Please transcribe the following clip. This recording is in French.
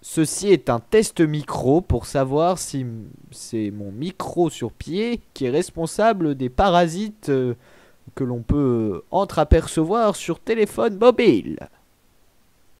Ceci est un test micro pour savoir si c'est mon micro sur pied qui est responsable des parasites euh, que l'on peut euh, entreapercevoir sur téléphone mobile.